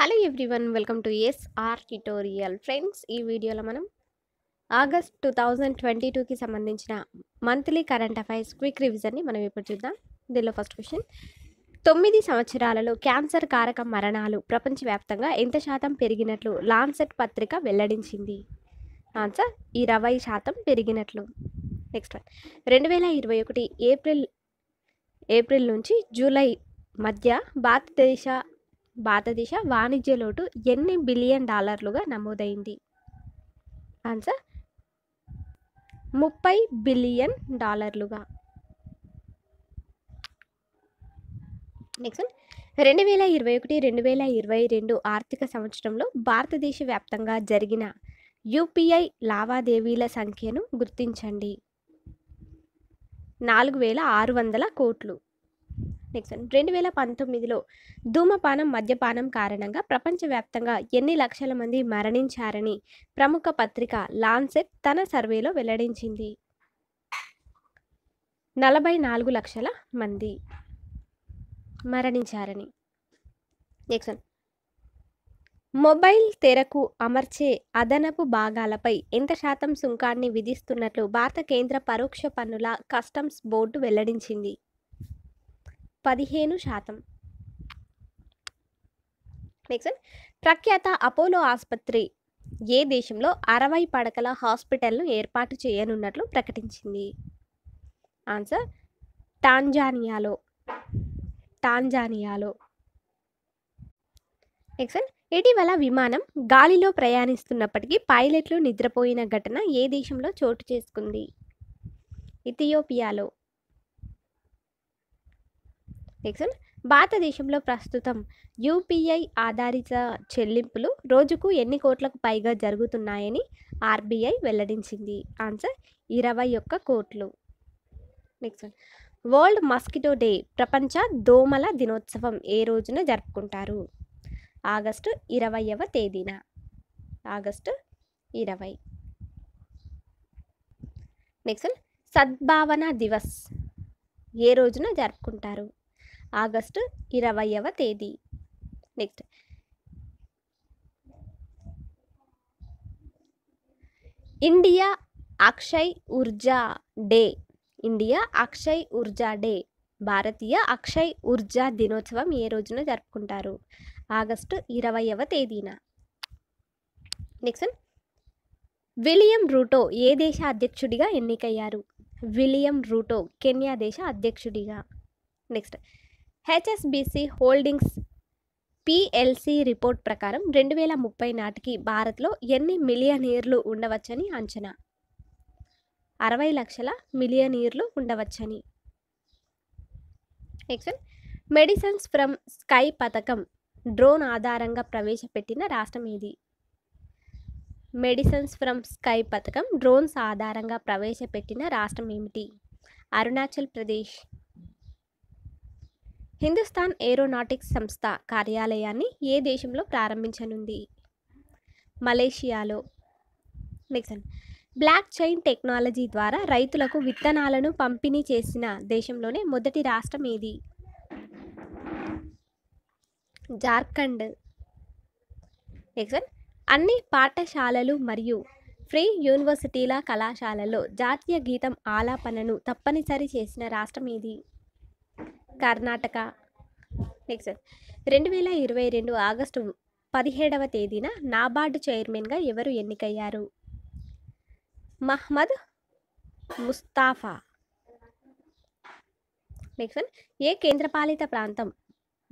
hello everyone welcome to SR tutorial friends ఈ వీడియోలో మనం ఆగస్ట్ టూ థౌజండ్ ట్వంటీ టూకి సంబంధించిన మంత్లీ కరెంట్ అఫైర్స్ క్విక్ రివిజన్ని మనం ఇప్పుడు చూద్దాం దీనిలో ఫస్ట్ క్వశ్చన్ తొమ్మిది సంవత్సరాలలో క్యాన్సర్ కారక మరణాలు ప్రపంచవ్యాప్తంగా ఎంత శాతం పెరిగినట్లు లాన్సెట్ పత్రిక వెల్లడించింది ఆన్సర్ ఇరవై శాతం పెరిగినట్లు నెక్స్ట్ వన్ రెండు వేల ఇరవై ఒకటి ఏప్రిల్ ఏప్రిల్ నుంచి జూలై మధ్య భారతదేశ భారతదేశ వాణిజ్య లోటు ఎన్ని బిలియన్ డాలర్లుగా నమోదైంది ఆన్సర్ ముప్పై బిలియన్ డాలర్లుగా నెక్స్ట్ రెండు వేల ఇరవై ఒకటి రెండు వేల ఇరవై రెండు ఆర్థిక సంవత్సరంలో భారతదేశ వ్యాప్తంగా జరిగిన యూపీఐ లావాదేవీల సంఖ్యను గుర్తించండి నాలుగు వేల ఆరు వందల కోట్లు నిక్సన్ రెండు వేల పంతొమ్మిదిలో ధూమపానం మద్యపానం కారణంగా ప్రపంచవ్యాప్తంగా ఎన్ని లక్షల మంది మరణించారని ప్రముఖ పత్రిక లాన్సెట్ తన సర్వేలో వెల్లడించింది నలభై నాలుగు లక్షల మంది మరణించారని నిక్సన్ మొబైల్ తెరకు అమర్చే అదనపు భాగాలపై ఎంత శాతం సుంకాన్ని విధిస్తున్నట్లు భారత కేంద్ర పరోక్ష పన్నుల కస్టమ్స్ బోర్డు వెల్లడించింది పదిహేను శాతం నెక్స్ట్ ప్రఖ్యాత అపోలో ఆసుపత్రి ఏ దేశంలో అరవై పడకల హాస్పిటల్ను ఏర్పాటు చేయనున్నట్లు ప్రకటించింది ఆన్సర్ టాంజానియాలో టాంజానియాలో నెక్స్ట్ ఇటీవల విమానం గాలిలో ప్రయాణిస్తున్నప్పటికీ పైలట్లు నిద్రపోయిన ఘటన ఏ దేశంలో చోటు చేసుకుంది ఇథియోపియాలో నెక్స్ట్ భారతదేశంలో ప్రస్తుతం యూపీఐ ఆధారిత చెల్లింపులు రోజుకు ఎన్ని కోట్లకు పైగా జరుగుతున్నాయని ఆర్బీఐ వెల్లడించింది ఆన్సర్ ఇరవై ఒక్క కోట్లు నెక్స్ట్ వరల్డ్ మస్కిటో డే ప్రపంచ దోమల దినోత్సవం ఏ రోజున జరుపుకుంటారు ఆగస్టు ఇరవైవ తేదీన ఆగస్టు ఇరవై నెక్స్ట్ సద్భావన దివస్ ఏ రోజున జరుపుకుంటారు ఆగస్టు ఇరవైవ తేదీ next India Akshay Urja day India Akshay Urja day భారతీయ అక్షయ్ ఊర్జా దినోత్సవం ఏ రోజున జరుపుకుంటారు ఆగస్టు ఇరవైవ తేదీన నెక్స్ట్ విలియం రూటో ఏ దేశ అధ్యక్షుడిగా ఎన్నికయ్యారు విలియం రూటో కెన్యా దేశ అధ్యక్షుడిగా next HSBC holdings PLC report ప్రకారం రెండు వేల ముప్పై నాటికి భారత్లో ఎన్ని మిలియనీర్లు ఉండవచ్చని అంచనా అరవై లక్షల మిలియనీర్లు ఉండవచ్చని నెక్స్ట్ మెడిసిన్స్ ఫ్రమ్ స్కై పథకం డ్రోన్ ఆధారంగా ప్రవేశపెట్టిన రాష్ట్రం ఏది మెడిసిన్స్ ఫ్రమ్ స్కై పథకం డ్రోన్స్ ఆధారంగా ప్రవేశపెట్టిన రాష్ట్రం ఏమిటి అరుణాచల్ ప్రదేశ్ హిందుస్థాన్ ఏరోనాటిక్స్ సంస్థ కార్యాలయాన్ని ఏ దేశంలో ప్రారంభించనుంది మలేషియాలో నెక్స్ట్ బ్లాక్ చైన్ టెక్నాలజీ ద్వారా రైతులకు విత్తనాలను పంపిణీ చేసిన దేశంలోనే మొదటి రాష్ట్రం ఏది జార్ఖండ్ నెక్స్ట్ అన్ని పాఠశాలలు మరియు ఫ్రీ యూనివర్సిటీల కళాశాలలో జాతీయ గీతం ఆలాపనను తప్పనిసరి చేసిన రాష్ట్రం ఏది కర్ణాటక నెక్స్ట్ రెండు వేల ఇరవై రెండు ఆగస్టు పదిహేడవ తేదీన నాబార్డు చైర్మన్గా ఎవరు ఎన్నికయ్యారు మహ్మద్ ముస్తాఫా నెక్స్ట్ ఏ కేంద్రపాలిత ప్రాంతం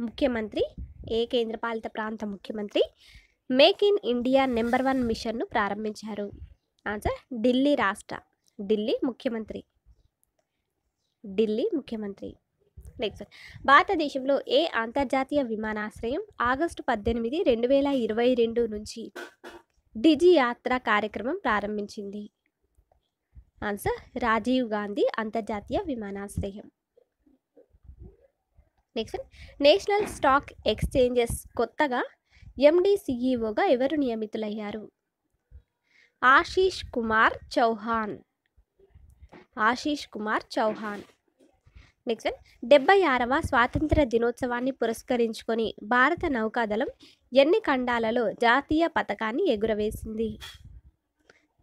ముఖ్యమంత్రి ఏ కేంద్రపాలిత ప్రాంతం ముఖ్యమంత్రి make in India number one మిషన్ను ప్రారంభించారు ఆన్సర్ ఢిల్లీ రాష్ట్ర ఢిల్లీ ముఖ్యమంత్రి ఢిల్లీ ముఖ్యమంత్రి నెక్స్ట్ భారతదేశంలో ఏ అంతర్జాతీయ విమానాశ్రయం ఆగస్టు పద్దెనిమిది రెండు వేల ఇరవై రెండు నుంచి డిజి యాత్ర కార్యక్రమం ప్రారంభించింది ఆన్సర్ రాజీవ్ గాంధీ అంతర్జాతీయ విమానాశ్రయం నెక్స్ట్ నేషనల్ స్టాక్ ఎక్స్చేంజెస్ కొత్తగా ఎండిసిఈఓగా ఎవరు నియమితులయ్యారు ఆశీష్ కుమార్ చౌహాన్ ఆశీష్ కుమార్ చౌహాన్ నెక్స్ట్ డెబ్బై ఆరవ స్వాతంత్ర దినోత్సవాన్ని పురస్కరించుకొని భారత నౌకాదళం ఎన్ని ఖండాలలో జాతీయ పథకాన్ని ఎగురవేసింది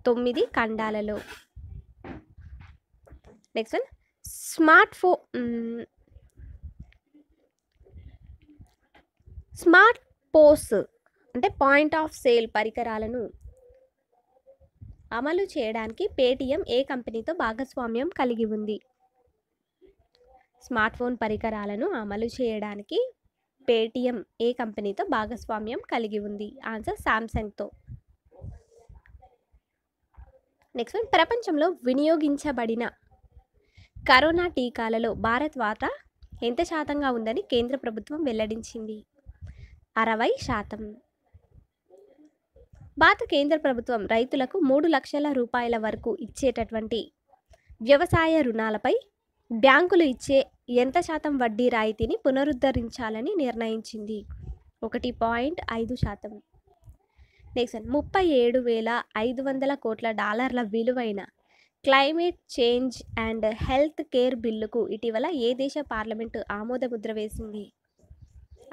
తొమ్మిది ఖండాలలో నెక్స్ట్ వన్ స్మార్ట్ ఫో స్మార్ట్ పోస్ అంటే పాయింట్ ఆఫ్ సేల్ పరికరాలను అమలు చేయడానికి పేటీఎం ఏ కంపెనీతో భాగస్వామ్యం కలిగి ఉంది స్మార్ట్ ఫోన్ పరికరాలను అమలు చేయడానికి పేటిఎం ఏ కంపెనీతో భాగస్వామ్యం కలిగి ఉంది ఆన్సర్ శాంసంగ్తో నెక్స్ట్ వన్ ప్రపంచంలో వినియోగించబడిన కరోనా టీకాలలో భారత్ వాత ఎంత శాతంగా ఉందని కేంద్ర ప్రభుత్వం వెల్లడించింది అరవై శాతం భారత కేంద్ర ప్రభుత్వం రైతులకు మూడు లక్షల రూపాయల వరకు ఇచ్చేటటువంటి వ్యవసాయ రుణాలపై బ్యాంకులు ఇచ్చే ఎంత శాతం వడ్డీ రాయితీని పునరుద్ధరించాలని నిర్ణయించింది ఒకటి పాయింట్ ఐదు శాతం నెక్స్ట్ ముప్పై ఏడు వేల ఐదు వందల కోట్ల డాలర్ల విలువైన climate change and health care బిల్లుకు ఇటీవల ఏ దేశ పార్లమెంటు ఆమోదముద్ర వేసింది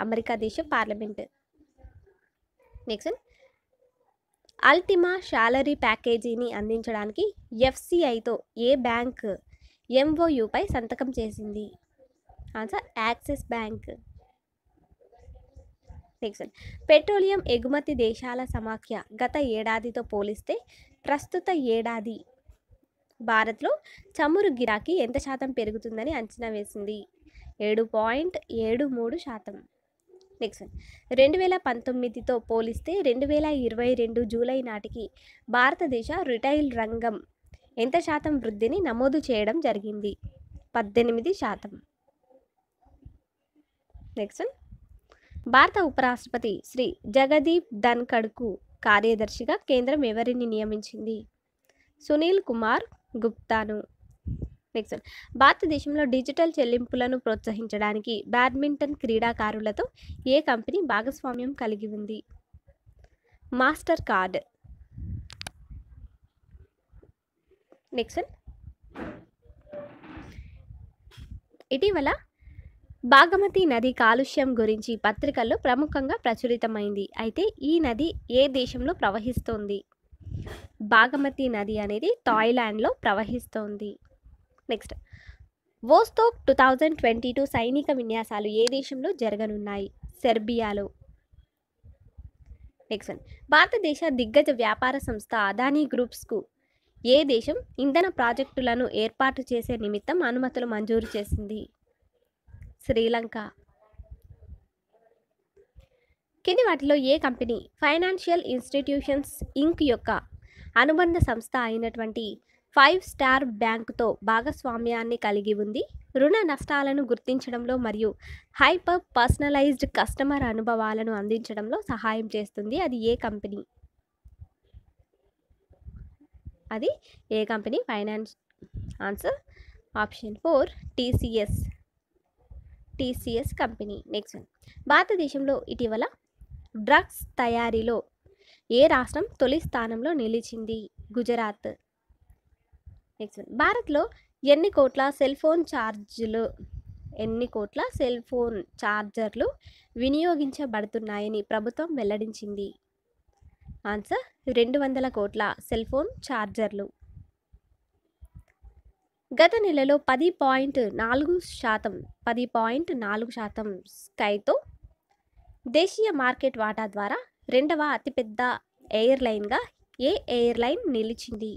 అమెరికా దేశ పార్లమెంట్ నెక్స్ట్ అల్టిమా శాలరీ ప్యాకేజీని అందించడానికి ఎఫ్సిఐతో ఏ బ్యాంక్ ఎంఓయుపై సంతకం చేసింది answer Axis bank next petroleum ఎగుమతి దేశాల సమాఖ్య గత ఏడాదితో పోలిస్తే ప్రస్తుత ఏడాది భారత్లో చమురు గిరాకీ ఎంత శాతం పెరుగుతుందని అంచనా వేసింది ఏడు పాయింట్ ఏడు మూడు శాతం నెక్స్ట్ రెండు వేల పంతొమ్మిదితో పోలిస్తే రెండు వేల ఇరవై రెండు జూలై నాటికి భారతదేశ రిటైల్ రంగం ఎంత శాతం వృద్ధిని నమోదు చేయడం జరిగింది పద్దెనిమిది శాతం నెక్స్ట్ భారత ఉపరాష్ట్రపతి శ్రీ జగదీప్ ధన్ఖడ్కు కార్యదర్శిగా కేంద్రం ఎవరిని నియమించింది సునీల్ కుమార్ గుప్తాను నెక్స్ట్ భారతదేశంలో డిజిటల్ చెల్లింపులను ప్రోత్సహించడానికి బ్యాడ్మింటన్ క్రీడాకారులతో ఏ కంపెనీ భాగస్వామ్యం కలిగి ఉంది మాస్టర్ కార్డ్ నెక్స్ట్ ఇటీవల బాగమతి నది కాలుష్యం గురించి పత్రికల్లో ప్రముఖంగా ప్రచురితమైంది అయితే ఈ నది ఏ దేశంలో ప్రవహిస్తోంది బాగమతి నది అనేది థాయిలాండ్లో ప్రవహిస్తోంది next Vostok two thousand twenty two సైనిక విన్యాసాలు ఏ దేశంలో జరగనున్నాయి సెర్బియాలో నెక్స్ట్ భారతదేశ దిగ్గజ వ్యాపార సంస్థ అదానీ గ్రూప్స్కు ఏ దేశం ఇంధన ప్రాజెక్టులను ఏర్పాటు చేసే నిమిత్తం అనుమతులు మంజూరు చేసింది శ్రీలంక కింది వాటిలో ఏ కంపెనీ ఫైనాన్షియల్ ఇన్స్టిట్యూషన్స్ ఇంక్ యొక్క అనుబంధ సంస్థ అయినటువంటి ఫైవ్ స్టార్ బ్యాంకుతో భాగస్వామ్యాన్ని కలిగి ఉంది రుణ నష్టాలను గుర్తించడంలో మరియు హైపర్ పర్సనలైజ్డ్ కస్టమర్ అనుభవాలను అందించడంలో సహాయం చేస్తుంది అది ఏ కంపెనీ అది ఏ company finance answer option four TCS TCS company next one భారతదేశంలో ఇటీవల డ్రగ్స్ తయారీలో ఏ రాష్ట్రం తొలి స్థానంలో నిలిచింది గుజరాత్ నెక్స్ట్ వన్ భారత్లో ఎన్ని కోట్ల సెల్ ఫోన్ ఛార్జీలు ఎన్ని కోట్ల సెల్ ఫోన్ ఛార్జర్లు వినియోగించబడుతున్నాయని ప్రభుత్వం వెల్లడించింది ఆన్సర్ రెండు వందల కోట్ల సెల్ ఫోన్ ఛార్జర్లు గత నెలలో పది పాయింట్ నాలుగు శాతం పది పాయింట్ నాలుగు శాతం స్కైతో దేశీయ మార్కెట్ వాటా ద్వారా రెండవ అతిపెద్ద ఎయిర్లైన్గా ఏ ఎయిర్లైన్ నిలిచింది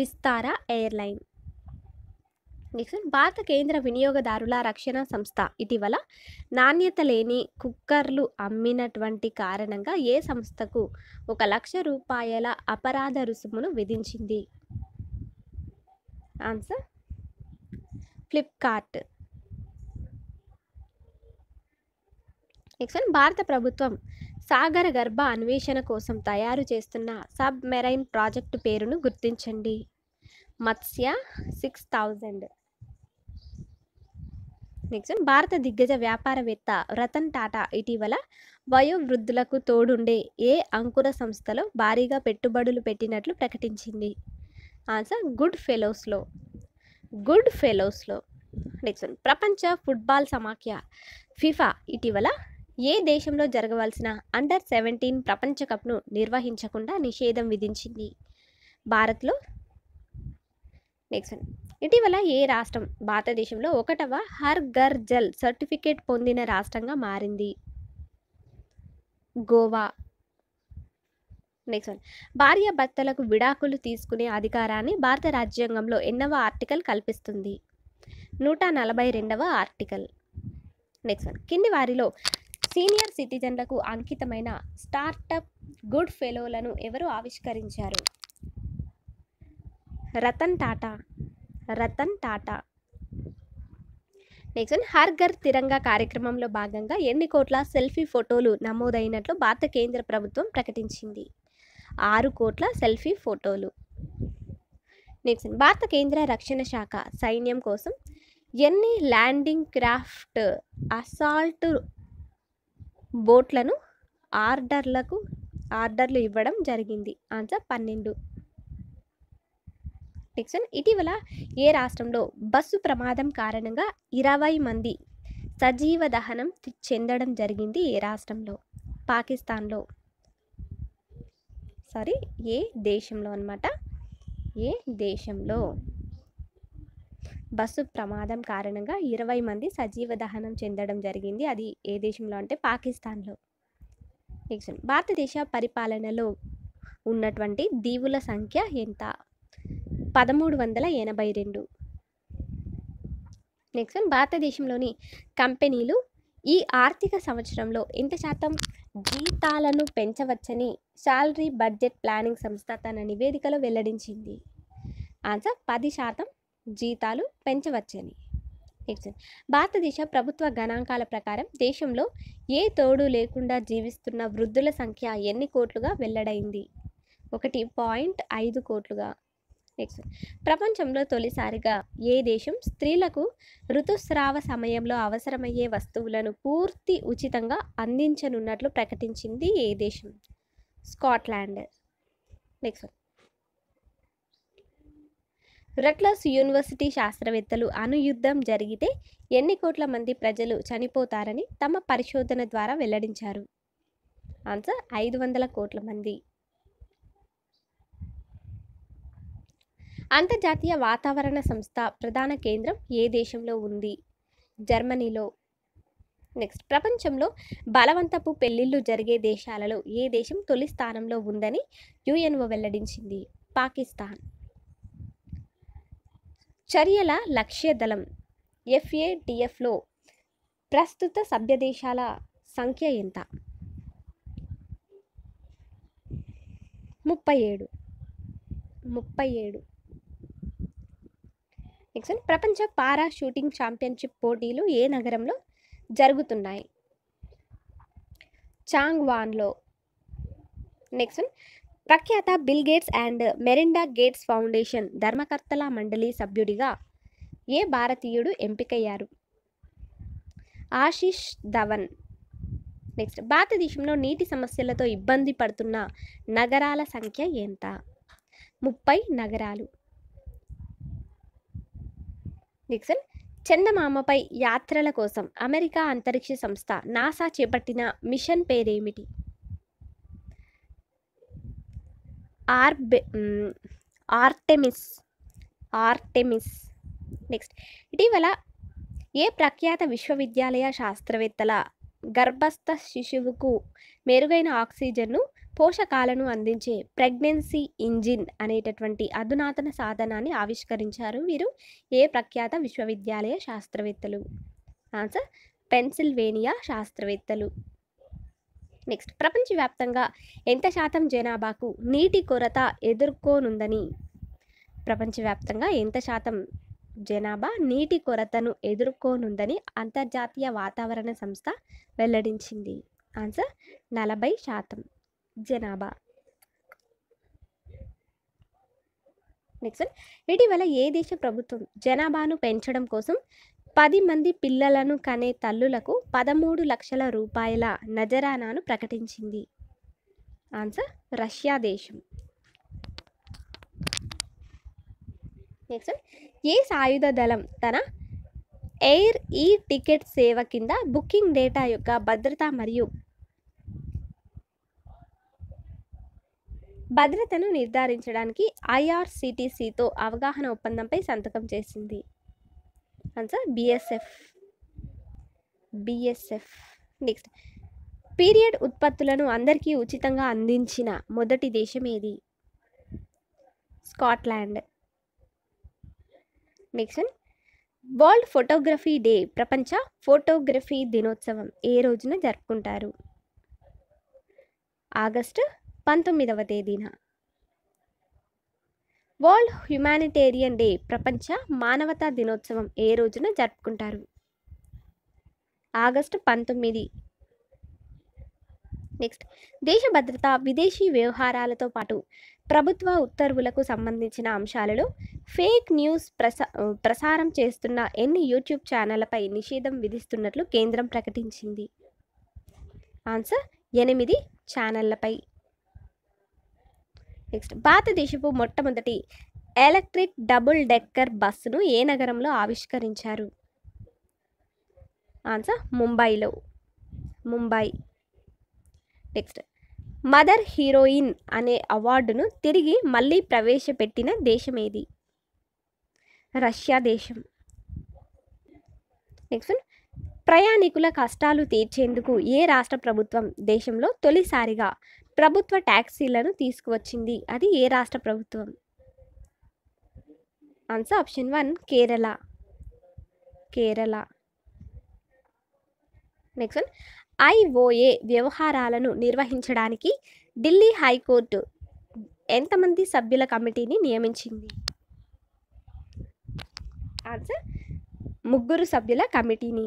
విస్తారా ఎయిర్లైన్ నెక్స్ట్ భారత కేంద్ర వినియోగదారుల రక్షణ సంస్థ ఇటీవల నాణ్యత లేని కుక్కర్లు అమ్మినటువంటి కారణంగా ఏ సంస్థకు ఒక లక్ష రూపాయల అపరాధ రుసుమును విధించింది ఆన్సర్ ఫ్లిప్కార్ట్ నెక్స్ట్ భారత ప్రభుత్వం సాగర గర్భ అన్వేషణ కోసం తయారు చేస్తున్న సబ్ మెరైన్ ప్రాజెక్టు పేరును గుర్తించండి మత్స్య సిక్స్ థౌజండ్ నెక్స్ట్ భారత దిగ్గజ వ్యాపారవేత్త రతన్ టాటా ఇటీవల వయోవృద్ధులకు తోడుండే ఏ అంకుర సంస్థలో భారీగా పెట్టుబడులు పెట్టినట్లు ప్రకటించింది ఆన్సర్ గుడ్ ఫెలోస్లో గుడ్ ఫెలోస్లో నెక్స్ట్ ప్రపంచ ఫుట్బాల్ సమాఖ్య ఫిఫా ఇటీవల ఏ దేశంలో జరగవలసిన అండర్ సెవెంటీన్ ప్రపంచ కప్ను నిర్వహించకుండా నిషేధం విధించింది భారత్లో నెక్స్ట్ వన్ ఇటీవల ఏ రాష్ట్రం భారతదేశంలో ఒకటవ హర్ గర్ జల్ సర్టిఫికేట్ పొందిన రాష్ట్రంగా మారింది గోవా నెక్స్ట్ వన్ భార్య భర్తలకు విడాకులు తీసుకునే అధికారాన్ని భారత రాజ్యాంగంలో ఎన్నవ ఆర్టికల్ కల్పిస్తుంది నూట నలభై రెండవ ఆర్టికల్ నెక్స్ట్ వన్ కింది వారిలో సీనియర్ సిటిజన్లకు అంకితమైన స్టార్టప్ గుడ్ ఫెలోలను ఎవరు ఆవిష్కరించారు రతన్ టాటా రతన్ టాటా నెక్స్ట్ హర్ఘర్ తిరంగా కార్యక్రమంలో భాగంగా ఎన్ని కోట్ల సెల్ఫీ ఫోటోలు నమోదైనట్లు భారత కేంద్ర ప్రభుత్వం ప్రకటించింది ఆరు కోట్ల సెల్ఫీ ఫోటోలు నెక్స్ట్ భారత కేంద్ర రక్షణ శాఖ సైన్యం కోసం ఎన్ని ల్యాండింగ్ క్రాఫ్ట్ అసాల్ట్ బోట్లను ఆర్డర్లకు ఆర్డర్లు ఇవ్వడం జరిగింది ఆన్సర్ పన్నెండు నెక్స్ట్ ఇటీవల ఏ రాష్ట్రంలో బస్సు ప్రమాదం కారణంగా ఇరవై మంది సజీవ దహనం చెందడం జరిగింది ఏ రాష్ట్రంలో పాకిస్తాన్లో సారీ ఏ దేశంలో అనమాట ఏ దేశంలో బస్సు ప్రమాదం కారణంగా ఇరవై మంది సజీవ దహనం చెందడం జరిగింది అది ఏ దేశంలో అంటే పాకిస్తాన్లో నెక్స్ట్ భారతదేశ పరిపాలనలో ఉన్నటువంటి దీవుల సంఖ్య ఎంత పదమూడు వందల ఎనభై రెండు నెక్స్ట్ వన్ భారతదేశంలోని కంపెనీలు ఈ ఆర్థిక సంవత్సరంలో ఎంత శాతం జీతాలను పెంచవచ్చని శాలరీ బడ్జెట్ ప్లానింగ్ సంస్థ తన నివేదికలో వెల్లడించింది ఆన్సర్ పది శాతం జీతాలు పెంచవచ్చని నెక్స్ట్ భారతదేశ ప్రభుత్వ గణాంకాల ప్రకారం దేశంలో ఏ తోడు లేకుండా జీవిస్తున్న వృద్ధుల సంఖ్య ఎన్ని కోట్లుగా వెల్లడైంది ఒకటి పాయింట్ ఐదు కోట్లుగా నెక్స్ట్ ప్రపంచంలో తొలిసారిగా ఏ దేశం స్త్రీలకు ఋతుస్రావ సమయంలో అవసరమయ్యే వస్తువులను పూర్తి ఉచితంగా అందించనున్నట్లు ప్రకటించింది ఏ దేశం స్కాట్లాండ్ నెక్స్ట్ రట్లస్ యూనివర్సిటీ శాస్త్రవేత్తలు యుద్ధం జరిగితే ఎన్ని కోట్ల మంది ప్రజలు చనిపోతారని తమ పరిశోధన ద్వారా వెల్లడించారు ఆన్సర్ ఐదు వందల కోట్ల మంది అంతర్జాతీయ వాతావరణ సంస్థ ప్రధాన కేంద్రం ఏ దేశంలో ఉంది జర్మనీలో నెక్స్ట్ ప్రపంచంలో బలవంతపు పెళ్లిళ్ళు జరిగే దేశాలలో ఏ దేశం తొలి స్థానంలో ఉందని యుఎన్ఓ వెల్లడించింది పాకిస్తాన్ చర్యల లక్ష్య దళం ఎఫ్ఏటిఎఫ్లో ప్రస్తుత సభ్యదేశాల సంఖ్య ఎంత ముప్పై ఏడు ముప్పై ఏడు నెక్స్ట్ ప్రపంచ పారా షూటింగ్ ఛాంపియన్షిప్ పోటీలు ఏ నగరంలో జరుగుతున్నాయి చాంగ్వాన్లో నెక్స్ట్ ప్రఖ్యాత Bill Gates and Melinda Gates Foundation ధర్మకర్తల మండలి సభ్యుడిగా ఏ భారతీయుడు ఎంపికయ్యారు ఆశీష్ ధవన్ నెక్స్ట్ భారతదేశంలో నీటి సమస్యలతో ఇబ్బంది పడుతున్న నగరాల సంఖ్య ఎంత ముప్పై నగరాలు నిక్సన్ చందమామపై యాత్రల కోసం అమెరికా అంతరిక్ష సంస్థ నాసా చేపట్టిన మిషన్ పేరేమిటి ఆర్బె ఆర్టెమిస్ ఆర్టెమిస్ నెక్స్ట్ ఇటీవల ఏ ప్రఖ్యాత విశ్వవిద్యాలయ శాస్త్రవేత్తల గర్భస్థ శిశువుకు మెరుగైన ఆక్సిజన్ను పోషకాలను అందించే ప్రెగ్నెన్సీ ఇంజిన్ అనేటటువంటి అధునాతన సాధనాన్ని ఆవిష్కరించారు వీరు ఏ ప్రఖ్యాత విశ్వవిద్యాలయ శాస్త్రవేత్తలు ఆన్సర్ పెన్సిల్వేనియా శాస్త్రవేత్తలు నెక్స్ట్ ప్రపంచవ్యాప్తంగా ఎంత శాతం జనాభాకు నీటి కొరత ఎదుర్కోనుందని ప్రపంచవ్యాప్తంగా ఎంత శాతం జనాభా నీటి కొరతను ఎదుర్కోనుందని అంతర్జాతీయ వాతావరణ సంస్థ వెల్లడించింది ఆన్సర్ నలభై శాతం జనాభా నెక్స్ట్ ఇటీవల ఏ దేశ ప్రభుత్వం జనాభాను పెంచడం కోసం పది మంది పిల్లలను కనే తల్లులకు పదమూడు లక్షల రూపాయల నజరానాను ప్రకటించింది ఆన్సర్ రష్యా దేశం నెక్స్ట్ ఏ సాయుధ దళం తన ఎయిర్ ఈ టికెట్ సేవ కింద బుకింగ్ డేటా యొక్క భద్రత మరియు భద్రతను నిర్ధారించడానికి ఐఆర్సిటీసీతో అవగాహన ఒప్పందంపై సంతకం చేసింది answer BSF BSF next period ఉత్పత్తులను అందరికీ ఉచితంగా అందించిన మొదటి దేశం ఏది Scotland next world photography day ప్రపంచ ఫోటోగ్రఫీ దినోత్సవం ఏ రోజున జరుపుకుంటారు ఆగస్టు పంతొమ్మిదవ తేదీన వరల్డ్ హ్యుమానిటేరియన్ డే ప్రపంచ మానవతా దినోత్సవం ఏ రోజున జరుపుకుంటారు ఆగస్టు పంతొమ్మిది నెక్స్ట్ దేశ భద్రత విదేశీ వ్యవహారాలతో పాటు ప్రభుత్వ ఉత్తర్వులకు సంబంధించిన అంశాలలో ఫేక్ న్యూస్ ప్రసా ప్రసారం చేస్తున్న ఎన్ని యూట్యూబ్ ఛానళ్లపై నిషేధం విధిస్తున్నట్లు కేంద్రం ప్రకటించింది ఆన్సర్ ఎనిమిది ఛానళ్లపై నెక్స్ట్ భారతదేశపు మొట్టమొదటి ఎలక్ట్రిక్ డబుల్ డెక్కర్ బస్సును ఏ నగరంలో ఆవిష్కరించారు ఆన్సర్ ముంబైలో ముంబై నెక్స్ట్ మదర్ హీరోయిన్ అనే అవార్డును తిరిగి మళ్ళీ ప్రవేశపెట్టిన దేశం ఏది రష్యా దేశం నెక్స్ట్ ప్రయాణికుల కష్టాలు తీర్చేందుకు ఏ రాష్ట్ర ప్రభుత్వం దేశంలో తొలిసారిగా ప్రభుత్వ ట్యాక్సీలను తీసుకువచ్చింది అది ఏ రాష్ట్ర ప్రభుత్వం answer option one Kerala Kerala next one IOA వ్యవహారాలను నిర్వహించడానికి ఢిల్లీ హైకోర్టు ఎంతమంది సభ్యుల కమిటీని నియమించింది ఆన్సర్ ముగ్గురు సభ్యుల కమిటీని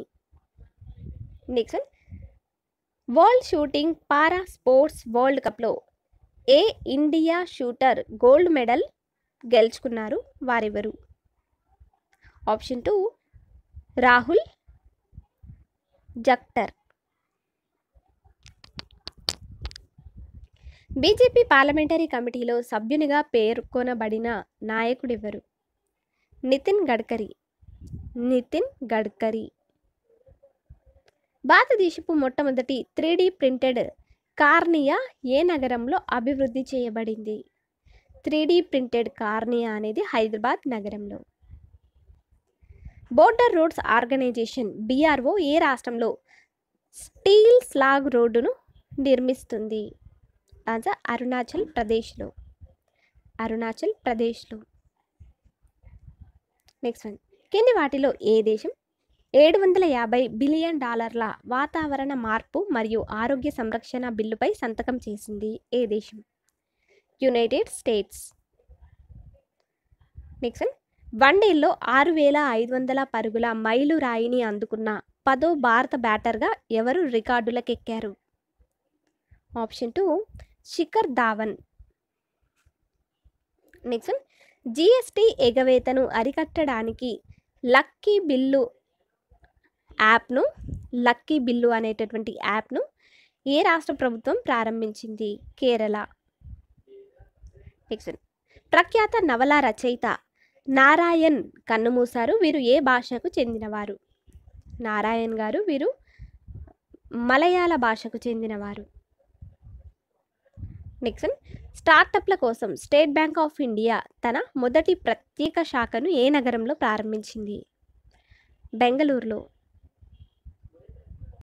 next world shooting para sports world కప్లో ఏ ఇండియా షూటర్ గోల్డ్ మెడల్ గెలుచుకున్నారు వారెవరు option two Rahul Jakhar BJP parliamentary కమిటీలో సభ్యునిగా పేర్కొనబడిన నాయకుడెవరు నితిన్ గడ్కరీ నితిన్ గడ్కరీ భారతదేశపు మొట్టమొదటి త్రీ ప్రింటెడ్ కార్నియా ఏ నగరంలో అభివృద్ధి చేయబడింది త్రీ ప్రింటెడ్ కార్నియా అనేది హైదరాబాద్ నగరంలో బోర్డర్ రోడ్స్ ఆర్గనైజేషన్ బీఆర్ఓ ఏ రాష్ట్రంలో స్టీల్ స్లాగ్ రోడ్డును నిర్మిస్తుంది రాజా అరుణాచల్ ప్రదేశ్లో అరుణాచల్ ప్రదేశ్లో నెక్స్ట్ వన్ కింది వాటిలో ఏ దేశం ఏడు వందల యాభై బిలియన్ డాలర్ల వాతావరణ మార్పు మరియు ఆరోగ్య సంరక్షణ బిల్లుపై సంతకం చేసింది ఏ దేశం యునైటెడ్ స్టేట్స్ నెక్స్ట్ వన్ డేలో ఆరు వేల ఐదు వందల పరుగుల మైలు రాయిని అందుకున్న పదో భారత బ్యాటర్గా ఎవరు రికార్డులకెక్కారు option two Shikhar Dhawan next GST ఎగవేతను అరికట్టడానికి లక్కీ బిల్లు యాప్ను లక్కీ బిల్లు అనేటటువంటి యాప్ను ఏ రాష్ట్ర ప్రభుత్వం ప్రారంభించింది కేరళ నెక్స్ట్ ప్రఖ్యాత నవల రచయిత నారాయణ్ కన్నుమూసారు వీరు ఏ భాషకు చెందినవారు నారాయణ్ గారు వీరు మలయాళ భాషకు చెందినవారు నెక్స్ట్ స్టార్టప్ల కోసం స్టేట్ బ్యాంక్ ఆఫ్ ఇండియా తన మొదటి ప్రత్యేక శాఖను ఏ నగరంలో ప్రారంభించింది బెంగళూరులో